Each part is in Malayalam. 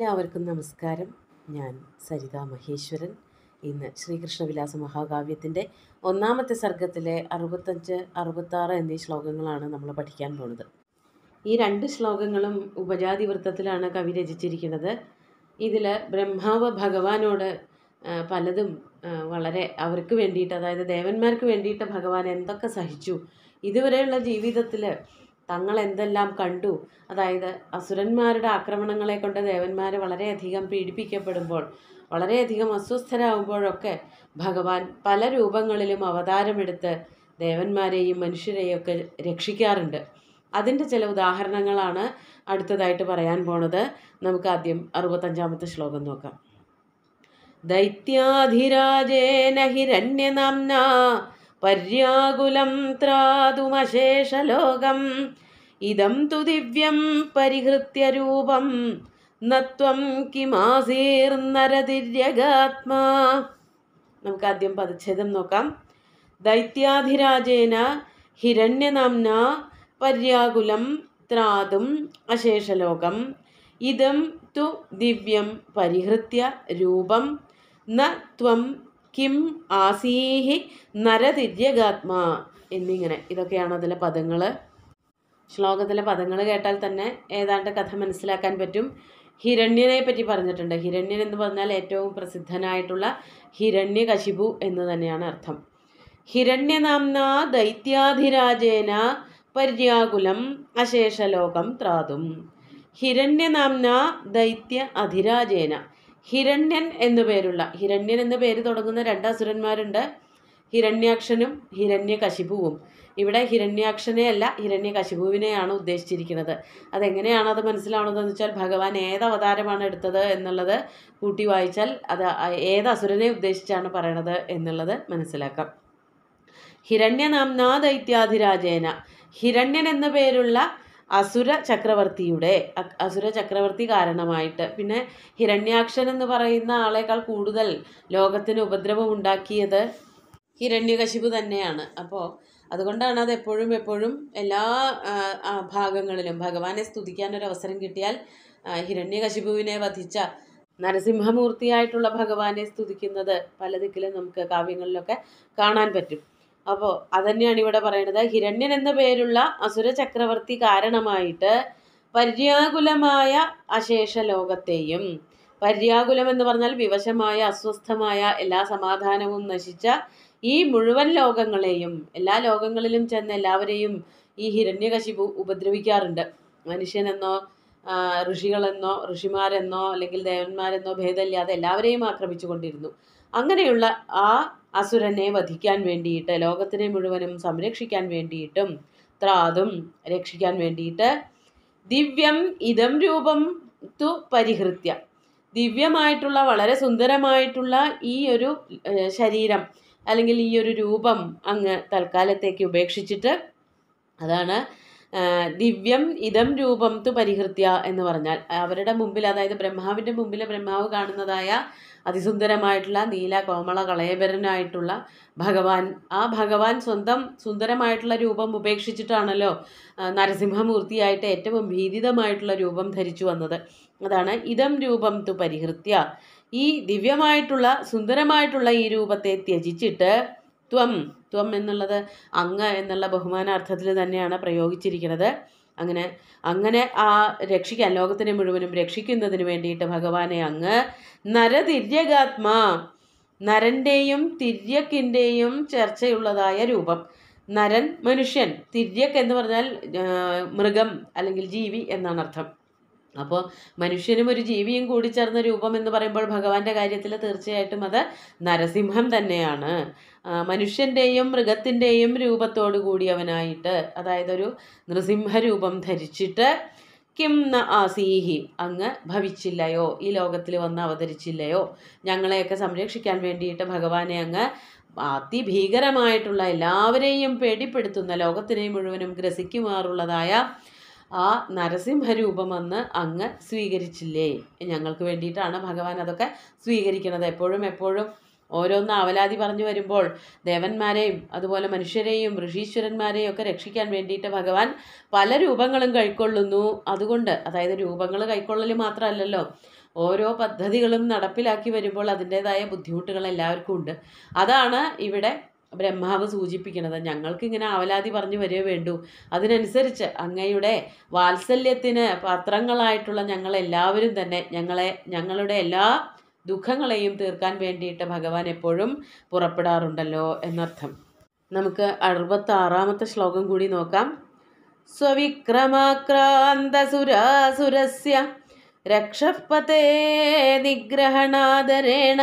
എല്ലാവർക്കും നമസ്കാരം ഞാൻ സരിത മഹേശ്വരൻ ഇന്ന് ശ്രീകൃഷ്ണവിലാസ മഹാകാവ്യത്തിൻ്റെ ഒന്നാമത്തെ സർഗത്തിലെ അറുപത്തഞ്ച് അറുപത്താറ് എന്നീ ശ്ലോകങ്ങളാണ് നമ്മൾ പഠിക്കാൻ പോകുന്നത് ഈ രണ്ട് ശ്ലോകങ്ങളും ഉപജാതി വൃത്തത്തിലാണ് കവി രചിച്ചിരിക്കുന്നത് ഇതിൽ ബ്രഹ്മാവ് ഭഗവാനോട് പലതും വളരെ അവർക്ക് വേണ്ടിയിട്ട് അതായത് ദേവന്മാർക്ക് വേണ്ടിയിട്ട് ഭഗവാൻ എന്തൊക്കെ സഹിച്ചു ഇതുവരെയുള്ള ജീവിതത്തിൽ തങ്ങൾ എന്തെല്ലാം കണ്ടു അതായത് അസുരന്മാരുടെ ആക്രമണങ്ങളെ കൊണ്ട് ദേവന്മാർ വളരെയധികം പീഡിപ്പിക്കപ്പെടുമ്പോൾ വളരെയധികം അസ്വസ്ഥരാകുമ്പോഴൊക്കെ ഭഗവാൻ പല രൂപങ്ങളിലും അവതാരമെടുത്ത് ദേവന്മാരെയും ഒക്കെ രക്ഷിക്കാറുണ്ട് അതിൻ്റെ ചില ഉദാഹരണങ്ങളാണ് അടുത്തതായിട്ട് പറയാൻ പോണത് നമുക്ക് ആദ്യം അറുപത്തഞ്ചാമത്തെ ശ്ലോകം നോക്കാം ദൈത്യാധിരാജേന ഹിരണ്യനാംന പര്യാകുലം ത്രാതുമശേഷലോകം ഇതം തു ദിവ്യം രൂപം നത്വം കിമാസീർന്നരതിര്യഗാത്മാ നമുക്ക് ആദ്യം പദച്ഛേദം നോക്കാം ദൈത്യാധിരാജേന ഹിരണ്യനാംന പര്യാകുലം ത്രാതും അശേഷലോകം ഇതം തു ദിവ്യം പരിഹൃത്യ രൂപം ന ത്വം കിം ആസീഹി നരതിര്യഗാത്മാ എന്നിങ്ങനെ ഇതൊക്കെയാണ് അതിലെ പദങ്ങൾ ശ്ലോകത്തിലെ പദങ്ങൾ കേട്ടാൽ തന്നെ ഏതാണ്ട് കഥ മനസ്സിലാക്കാൻ പറ്റും ഹിരണ്യനെ പറ്റി പറഞ്ഞിട്ടുണ്ട് ഹിരണ്യൻ എന്ന് പറഞ്ഞാൽ ഏറ്റവും പ്രസിദ്ധനായിട്ടുള്ള ഹിരണ്യകശിപു എന്ന് തന്നെയാണ് അർത്ഥം ഹിരണ്യനാംന ദൈത്യാധിരാജേന പര്യാകുലം അശേഷലോകം ത്രാതും ഹിരണ്യനാംന ദൈത്യ അധിരാജേന ഹിരണ്യൻ എന്നു പേരുള്ള ഹിരണ്യൻ എന്ന പേര് തുടങ്ങുന്ന രണ്ട് അസുരന്മാരുണ്ട് ഹിരണ്യാക്ഷനും ഹിരണ്യകശിപുവും ഇവിടെ ഹിരണ്യാക്ഷനെ അല്ല ഹിരണ്യകശിപുവിനെയാണ് ഉദ്ദേശിച്ചിരിക്കുന്നത് അതെങ്ങനെയാണ് അത് മനസ്സിലാവുന്നതെന്ന് വെച്ചാൽ ഭഗവാൻ ഏത് അവതാരമാണ് എടുത്തത് എന്നുള്ളത് കൂട്ടി വായിച്ചാൽ അത് ഏത് അസുരനെ ഉദ്ദേശിച്ചാണ് പറയണത് എന്നുള്ളത് മനസ്സിലാക്കാം ഹിരണ്യനാംനാ ദൈത്യാധിരാജേന ഹിരണ്യൻ എന്ന പേരുള്ള അസുര ചക്രവർത്തിയുടെ അസുര ചക്രവർത്തി കാരണമായിട്ട് പിന്നെ ഹിരണ്യാക്ഷൻ എന്ന് പറയുന്ന ആളേക്കാൾ കൂടുതൽ ലോകത്തിന് ഉപദ്രവം ഉണ്ടാക്കിയത് ഹിരണ്യകശിപു തന്നെയാണ് അപ്പോൾ അതുകൊണ്ടാണ് അത് എപ്പോഴും എപ്പോഴും എല്ലാ ഭാഗങ്ങളിലും ഭഗവാനെ സ്തുതിക്കാനൊരു ഒരു അവസരം കിട്ടിയാൽ ഹിരണ്യകശിപുവിനെ വധിച്ച നരസിംഹമൂർത്തിയായിട്ടുള്ള ഭഗവാനെ സ്തുതിക്കുന്നത് പല ദിക്കിലും നമുക്ക് കാവ്യങ്ങളിലൊക്കെ കാണാൻ പറ്റും അപ്പോൾ അതന്നെയാണ് ഇവിടെ പറയുന്നത് ഹിരണ്യൻ എന്ന പേരുള്ള അസുര ചക്രവർത്തി കാരണമായിട്ട് പര്യാകുലമായ അശേഷ ലോകത്തെയും പര്യാകുലം എന്ന് പറഞ്ഞാൽ വിവശമായ അസ്വസ്ഥമായ എല്ലാ സമാധാനവും നശിച്ച ഈ മുഴുവൻ ലോകങ്ങളെയും എല്ലാ ലോകങ്ങളിലും ചെന്ന് എല്ലാവരെയും ഈ ഹിരണ്യകശിപു ഉപദ്രവിക്കാറുണ്ട് മനുഷ്യനെന്നോ ഋഷികളെന്നോ ഋഷിമാരെന്നോ അല്ലെങ്കിൽ ദേവന്മാരെന്നോ ഭേദമില്ലാതെ എല്ലാവരെയും ആക്രമിച്ചു കൊണ്ടിരുന്നു അങ്ങനെയുള്ള ആ അസുരനെ വധിക്കാൻ വേണ്ടിയിട്ട് ലോകത്തിനെ മുഴുവനും സംരക്ഷിക്കാൻ വേണ്ടിയിട്ടും ത്രാതും രക്ഷിക്കാൻ വേണ്ടിയിട്ട് ദിവ്യം ഇതം രൂപം തു പരിഹൃത്യ ദിവ്യമായിട്ടുള്ള വളരെ സുന്ദരമായിട്ടുള്ള ഈ ഒരു ശരീരം അല്ലെങ്കിൽ ഈ ഒരു രൂപം അങ്ങ് തൽക്കാലത്തേക്ക് ഉപേക്ഷിച്ചിട്ട് അതാണ് ദിവ്യം ഇതം രൂപം തു പരിഹൃത്യ എന്ന് പറഞ്ഞാൽ അവരുടെ മുമ്പിൽ അതായത് ബ്രഹ്മാവിൻ്റെ മുമ്പിൽ ബ്രഹ്മാവ് കാണുന്നതായ അതിസുന്ദരമായിട്ടുള്ള നീല കോമള കളയപരനായിട്ടുള്ള ഭഗവാൻ ആ ഭഗവാൻ സ്വന്തം സുന്ദരമായിട്ടുള്ള രൂപം ഉപേക്ഷിച്ചിട്ടാണല്ലോ നരസിംഹമൂർത്തിയായിട്ട് ഏറ്റവും ഭീതിതമായിട്ടുള്ള രൂപം ധരിച്ചു വന്നത് അതാണ് ഇതം രൂപം തു പരിഹൃത്യ ഈ ദിവ്യമായിട്ടുള്ള സുന്ദരമായിട്ടുള്ള ഈ രൂപത്തെ ത്യജിച്ചിട്ട് ത്വം ത്വം എന്നുള്ളത് അങ്ങ് എന്നുള്ള ബഹുമാനാർത്ഥത്തിൽ തന്നെയാണ് പ്രയോഗിച്ചിരിക്കുന്നത് അങ്ങനെ അങ്ങനെ ആ രക്ഷിക്കാൻ ലോകത്തിനെ മുഴുവനും രക്ഷിക്കുന്നതിന് വേണ്ടിയിട്ട് ഭഗവാനെ അങ്ങ് നരതിര്യകാത്മാ നരൻ്റെയും തിര്യക്കിൻ്റെയും ചർച്ചയുള്ളതായ രൂപം നരൻ മനുഷ്യൻ തിര്യക്ക് എന്ന് പറഞ്ഞാൽ മൃഗം അല്ലെങ്കിൽ ജീവി എന്നാണ് അർത്ഥം അപ്പോൾ മനുഷ്യനും ഒരു ജീവിയും ചേർന്ന രൂപം എന്ന് പറയുമ്പോൾ ഭഗവാന്റെ കാര്യത്തിൽ തീർച്ചയായിട്ടും അത് നരസിംഹം തന്നെയാണ് മനുഷ്യൻ്റെയും മൃഗത്തിൻ്റെയും രൂപത്തോടു കൂടിയവനായിട്ട് അതായത് ഒരു നൃസിംഹരൂപം ധരിച്ചിട്ട് കിം ന ആസീഹി അങ്ങ് ഭവിച്ചില്ലയോ ഈ ലോകത്തിൽ വന്ന് അവതരിച്ചില്ലയോ ഞങ്ങളെയൊക്കെ സംരക്ഷിക്കാൻ വേണ്ടിയിട്ട് ഭഗവാനെ അങ്ങ് അതിഭീകരമായിട്ടുള്ള എല്ലാവരെയും പേടിപ്പെടുത്തുന്ന ലോകത്തിനെ മുഴുവനും ഗ്രസിക്കുമാറുള്ളതായ ആ നരസിംഹരൂപമെന്ന് അങ്ങ് സ്വീകരിച്ചില്ലേ ഞങ്ങൾക്ക് വേണ്ടിയിട്ടാണ് ഭഗവാൻ അതൊക്കെ സ്വീകരിക്കുന്നത് എപ്പോഴും എപ്പോഴും ഓരോന്ന് അവലാതി പറഞ്ഞു വരുമ്പോൾ ദേവന്മാരെയും അതുപോലെ മനുഷ്യരെയും ഋഷീശ്വരന്മാരെയും ഒക്കെ രക്ഷിക്കാൻ വേണ്ടിയിട്ട് ഭഗവാൻ പല രൂപങ്ങളും കൈക്കൊള്ളുന്നു അതുകൊണ്ട് അതായത് രൂപങ്ങൾ കൈക്കൊള്ളൽ മാത്രമല്ലല്ലോ ഓരോ പദ്ധതികളും നടപ്പിലാക്കി വരുമ്പോൾ അതിൻ്റേതായ ബുദ്ധിമുട്ടുകൾ എല്ലാവർക്കും ഉണ്ട് അതാണ് ഇവിടെ ബ്രഹ്മാവ് സൂചിപ്പിക്കുന്നത് ഞങ്ങൾക്ക് ഇങ്ങനെ ആവലാതി പറഞ്ഞു വരേ വേണ്ടു അതിനനുസരിച്ച് അങ്ങയുടെ വാത്സല്യത്തിന് പാത്രങ്ങളായിട്ടുള്ള ഞങ്ങളെല്ലാവരും തന്നെ ഞങ്ങളെ ഞങ്ങളുടെ എല്ലാ ദുഃഖങ്ങളെയും തീർക്കാൻ വേണ്ടിയിട്ട് ഭഗവാൻ എപ്പോഴും പുറപ്പെടാറുണ്ടല്ലോ എന്നർത്ഥം നമുക്ക് അറുപത്താറാമത്തെ ശ്ലോകം കൂടി നോക്കാം സ്വവിക്രമാക്രാന്തസുരാസുരസ്യ രക്ഷപ്പതേ നിഗ്രഹണാദരേണ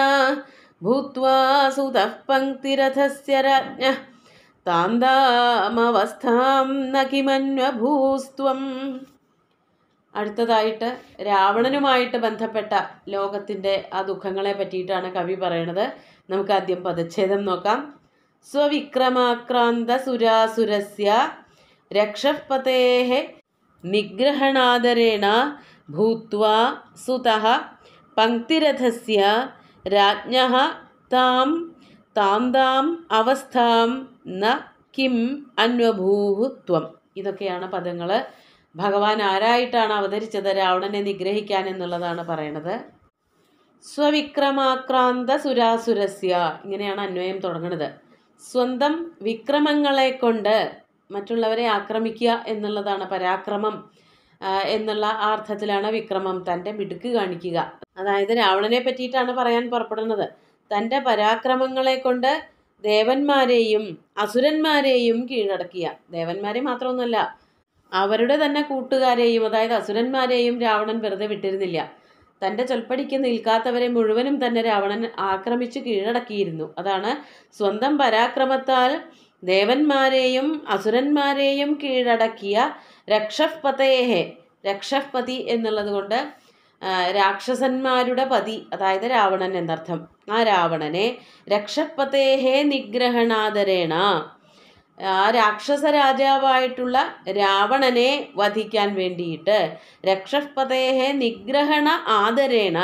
भूत्वा सुतः पङ्क्तिरथस्य राज्ञः താന്താമവസ്ഥാം അടുത്തതായിട്ട് രാവണനുമായിട്ട് ബന്ധപ്പെട്ട ലോകത്തിൻ്റെ ആ ദുഃഖങ്ങളെ പറ്റിയിട്ടാണ് കവി പറയണത് നമുക്ക് ആദ്യം പദച്ഛേദം നോക്കാം സ്വവിക്രമാക്രാന്ത സുരാസുരസ്യ രക്ഷപതേ നിഗ്രഹണാദരേണ ഭൂത്വാ സുതഃ പങ്ക്തിരഥസ്യ രാജ്ഞ താം താം അവസ്ഥാം ന കിം അന്വഭൂഹു ഇതൊക്കെയാണ് പദങ്ങൾ ഭഗവാൻ ആരായിട്ടാണ് അവതരിച്ചത് രാവണനെ നിഗ്രഹിക്കാൻ എന്നുള്ളതാണ് പറയണത് സ്വവിക്രമാക്രാന്ത സുരാസുരസ്യ ഇങ്ങനെയാണ് അന്വയം തുടങ്ങുന്നത് സ്വന്തം വിക്രമങ്ങളെ കൊണ്ട് മറ്റുള്ളവരെ ആക്രമിക്കുക എന്നുള്ളതാണ് പരാക്രമം എന്നുള്ള അർത്ഥത്തിലാണ് വിക്രമം തൻ്റെ മിടുക്ക് കാണിക്കുക അതായത് രാവണനെ പറ്റിയിട്ടാണ് പറയാൻ പുറപ്പെടുന്നത് തൻ്റെ പരാക്രമങ്ങളെ കൊണ്ട് ദേവന്മാരെയും അസുരന്മാരെയും കീഴടക്കിയ ദേവന്മാരെ മാത്രമൊന്നുമല്ല അവരുടെ തന്നെ കൂട്ടുകാരെയും അതായത് അസുരന്മാരെയും രാവണൻ വെറുതെ വിട്ടിരുന്നില്ല തൻ്റെ ചൊൽപ്പടിക്ക് നിൽക്കാത്തവരെ മുഴുവനും തന്നെ രാവണൻ ആക്രമിച്ചു കീഴടക്കിയിരുന്നു അതാണ് സ്വന്തം പരാക്രമത്താൽ ദേവന്മാരെയും അസുരന്മാരെയും കീഴടക്കിയ രക്ഷപതേഹെ രക്ഷപതി എന്നുള്ളത് കൊണ്ട് രാക്ഷസന്മാരുടെ പതി അതായത് രാവണൻ എന്നർത്ഥം ആ രാവണനെ രക്ഷപതേഹെ നിഗ്രഹണാദരേണ ആ രാക്ഷസ രാജാവായിട്ടുള്ള രാവണനെ വധിക്കാൻ വേണ്ടിയിട്ട് രക്ഷപതേഹെ നിഗ്രഹണ ആദരേണ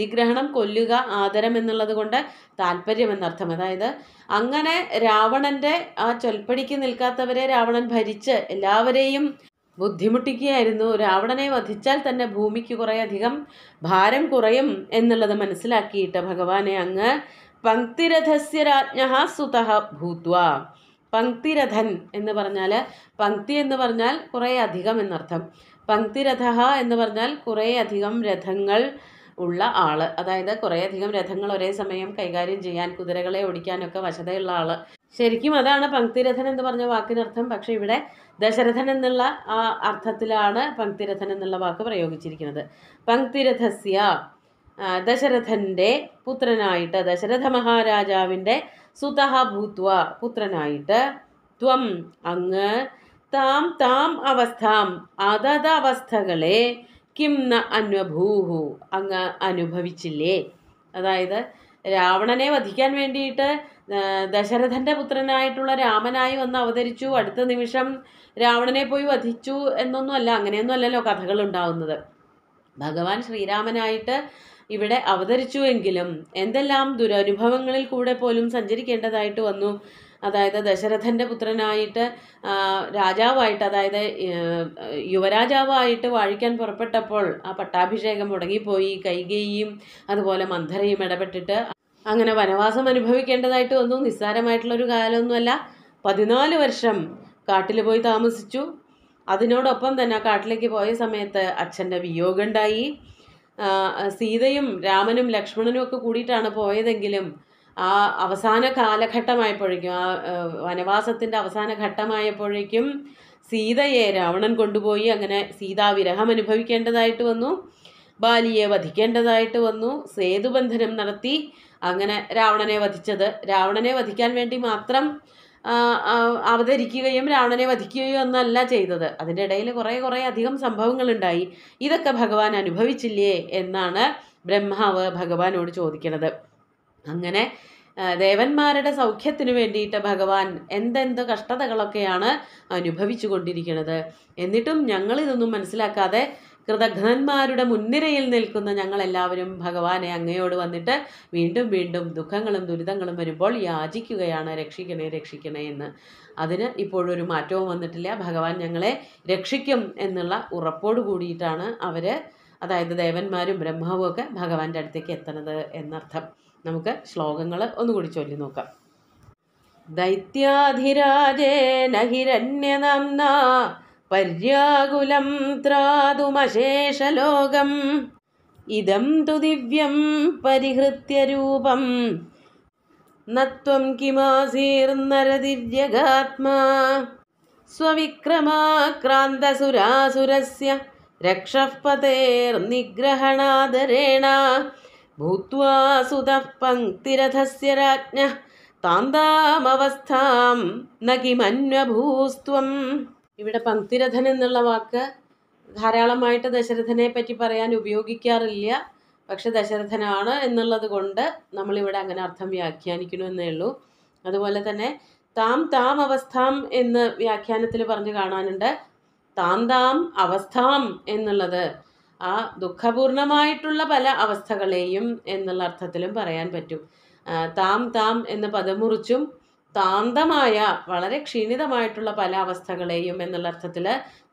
നിഗ്രഹണം കൊല്ലുക ആദരം എന്നുള്ളത് കൊണ്ട് താല്പര്യം എന്നർത്ഥം അതായത് അങ്ങനെ രാവണന്റെ ആ ചൊൽപ്പടിക്ക് നിൽക്കാത്തവരെ രാവണൻ ഭരിച്ച് എല്ലാവരെയും ബുദ്ധിമുട്ടിക്കുകയായിരുന്നു രാവണനെ വധിച്ചാൽ തന്നെ ഭൂമിക്ക് കുറേയധികം ഭാരം കുറയും എന്നുള്ളത് മനസ്സിലാക്കിയിട്ട് ഭഗവാനെ അങ്ങ് പങ്ക്തിരഥസ്യ രാജ്ഞ സുത ഭൂത്വ പങ്ക്തിരഥൻ എന്ന് പറഞ്ഞാൽ പങ്ക്തി എന്ന് പറഞ്ഞാൽ കുറേ അധികം എന്നർത്ഥം പങ്ക്തിരഥ എന്ന് പറഞ്ഞാൽ കുറേ അധികം രഥങ്ങൾ ഉള്ള ആൾ അതായത് കുറേയധികം രഥങ്ങൾ ഒരേ സമയം കൈകാര്യം ചെയ്യാൻ കുതിരകളെ ഓടിക്കാനൊക്കെ വശതയുള്ള ആൾ ശരിക്കും അതാണ് പങ്ക്തിരഥൻ എന്ന് പറഞ്ഞ വാക്കിനർത്ഥം പക്ഷേ ഇവിടെ ദശരഥൻ എന്നുള്ള ആ അർത്ഥത്തിലാണ് പങ്ക്തിരഥൻ എന്നുള്ള വാക്ക് പ്രയോഗിച്ചിരിക്കുന്നത് പങ്ക്തിരഥസ്യ ദശരഥൻ്റെ പുത്രനായിട്ട് ദശരഥ മഹാരാജാവിൻ്റെ സുതഹ ഭൂത്വ പുത്രനായിട്ട് ത്വം അങ്ങ് താം താം അവസ്ഥാം അതത് അവസ്ഥകളെ കിം ന അന്വഭൂഹു അങ്ങ് അനുഭവിച്ചില്ലേ അതായത് രാവണനെ വധിക്കാൻ വേണ്ടിയിട്ട് ദശരഥൻ്റെ പുത്രനായിട്ടുള്ള രാമനായി വന്ന് അവതരിച്ചു അടുത്ത നിമിഷം രാവണനെ പോയി വധിച്ചു എന്നൊന്നുമല്ല അല്ല അങ്ങനെയൊന്നും അല്ലല്ലോ കഥകൾ ഉണ്ടാവുന്നത് ഭഗവാൻ ശ്രീരാമനായിട്ട് ഇവിടെ അവതരിച്ചുവെങ്കിലും എന്തെല്ലാം ദുരനുഭവങ്ങളിൽ കൂടെ പോലും സഞ്ചരിക്കേണ്ടതായിട്ട് വന്നു അതായത് ദശരഥൻ്റെ പുത്രനായിട്ട് രാജാവായിട്ട് അതായത് യുവരാജാവായിട്ട് വാഴിക്കാൻ പുറപ്പെട്ടപ്പോൾ ആ പട്ടാഭിഷേകം മുടങ്ങിപ്പോയി കൈകേയും അതുപോലെ മന്ധരയും ഇടപെട്ടിട്ട് അങ്ങനെ വനവാസം അനുഭവിക്കേണ്ടതായിട്ട് വന്നു നിസ്സാരമായിട്ടുള്ളൊരു കാലമൊന്നുമല്ല പതിനാല് വർഷം കാട്ടിൽ പോയി താമസിച്ചു അതിനോടൊപ്പം തന്നെ കാട്ടിലേക്ക് പോയ സമയത്ത് അച്ഛൻ്റെ വിയോഗമുണ്ടായി സീതയും രാമനും ലക്ഷ്മണനും ഒക്കെ കൂടിയിട്ടാണ് പോയതെങ്കിലും ആ അവസാന കാലഘട്ടമായപ്പോഴേക്കും ആ വനവാസത്തിൻ്റെ അവസാന ഘട്ടമായപ്പോഴേക്കും സീതയെ രാവണൻ കൊണ്ടുപോയി അങ്ങനെ സീതാവിരഹം അനുഭവിക്കേണ്ടതായിട്ട് വന്നു ബാലിയെ വധിക്കേണ്ടതായിട്ട് വന്നു സേതുബന്ധനം നടത്തി അങ്ങനെ രാവണനെ വധിച്ചത് രാവണനെ വധിക്കാൻ വേണ്ടി മാത്രം അവതരിക്കുകയും രാവണനെ വധിക്കുകയും ഒന്നല്ല ചെയ്തത് അതിൻ്റെ ഇടയിൽ കുറേ കുറേ അധികം സംഭവങ്ങളുണ്ടായി ഇതൊക്കെ ഭഗവാൻ അനുഭവിച്ചില്ലേ എന്നാണ് ബ്രഹ്മാവ് ഭഗവാനോട് ചോദിക്കുന്നത് അങ്ങനെ ദേവന്മാരുടെ സൗഖ്യത്തിനു വേണ്ടിയിട്ട് ഭഗവാൻ എന്തെന്ത് കഷ്ടതകളൊക്കെയാണ് അനുഭവിച്ചു കൊണ്ടിരിക്കുന്നത് എന്നിട്ടും ഞങ്ങളിതൊന്നും മനസ്സിലാക്കാതെ കൃതഘ്നന്മാരുടെ മുൻനിരയിൽ നിൽക്കുന്ന ഞങ്ങളെല്ലാവരും ഭഗവാനെ അങ്ങയോട് വന്നിട്ട് വീണ്ടും വീണ്ടും ദുഃഖങ്ങളും ദുരിതങ്ങളും വരുമ്പോൾ യാചിക്കുകയാണ് രക്ഷിക്കണേ രക്ഷിക്കണേ എന്ന് അതിന് ഇപ്പോഴൊരു മാറ്റവും വന്നിട്ടില്ല ഭഗവാൻ ഞങ്ങളെ രക്ഷിക്കും എന്നുള്ള ഉറപ്പോടു കൂടിയിട്ടാണ് അവർ അതായത് ദേവന്മാരും ബ്രഹ്മാവും ഒക്കെ ഭഗവാന്റെ അടുത്തേക്ക് എത്തണത് എന്നർത്ഥം നമുക്ക് ശ്ലോകങ്ങൾ ഒന്നുകൂടി ചൊല്ലി നോക്കാം ദൈത്യാധിരാജേന ഹിരണ്യനംന പര്യാകുലം ത്രാതുമശേഷലോകം ഇതം തു ദിവ്യം പരിഹൃത്യരൂപം നത്വം കിമാസീർന്നരദിവ്യഗാത്മാ സ്വവിക്രമാക്രാന്തസുരാസുരസ്യ रक्षःपतेर्निग्रहणादरेण भूत्वा सुतः पङ्क्तिरथस्य राज्ञः താന്താമവസ്ഥാം നകിമന്വഭൂസ്ത്വം ഇവിടെ പങ്ക്തിരഥൻ എന്നുള്ള വാക്ക് ധാരാളമായിട്ട് ദശരഥനെ പറ്റി പറയാൻ ഉപയോഗിക്കാറില്ല പക്ഷെ ദശരഥനാണ് എന്നുള്ളത് കൊണ്ട് നമ്മളിവിടെ അങ്ങനെ അർത്ഥം വ്യാഖ്യാനിക്കണമെന്നേ ഉള്ളൂ അതുപോലെ തന്നെ താം താം അവസ്ഥാം എന്ന് വ്യാഖ്യാനത്തിൽ പറഞ്ഞു കാണാനുണ്ട് താന്താം അവസ്ഥാം എന്നുള്ളത് ആ ദുഃഖപൂർണമായിട്ടുള്ള പല അവസ്ഥകളെയും എന്നുള്ള അർത്ഥത്തിലും പറയാൻ പറ്റും താം താം എന്ന പദമുറിച്ചും താന്തമായ വളരെ ക്ഷീണിതമായിട്ടുള്ള പല അവസ്ഥകളെയും എന്നുള്ള അർത്ഥത്തിൽ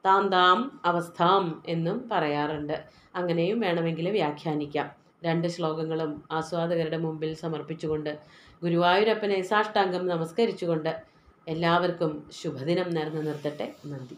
താന്താം അവസ്ഥാം എന്നും പറയാറുണ്ട് അങ്ങനെയും വേണമെങ്കിൽ വ്യാഖ്യാനിക്കാം രണ്ട് ശ്ലോകങ്ങളും ആസ്വാദകരുടെ മുമ്പിൽ സമർപ്പിച്ചുകൊണ്ട് ഗുരുവായൂരപ്പനെ സാഷ്ടാംഗം നമസ്കരിച്ചുകൊണ്ട് എല്ലാവർക്കും ശുഭദിനം നേർന്നു നിർത്തട്ടെ നന്ദി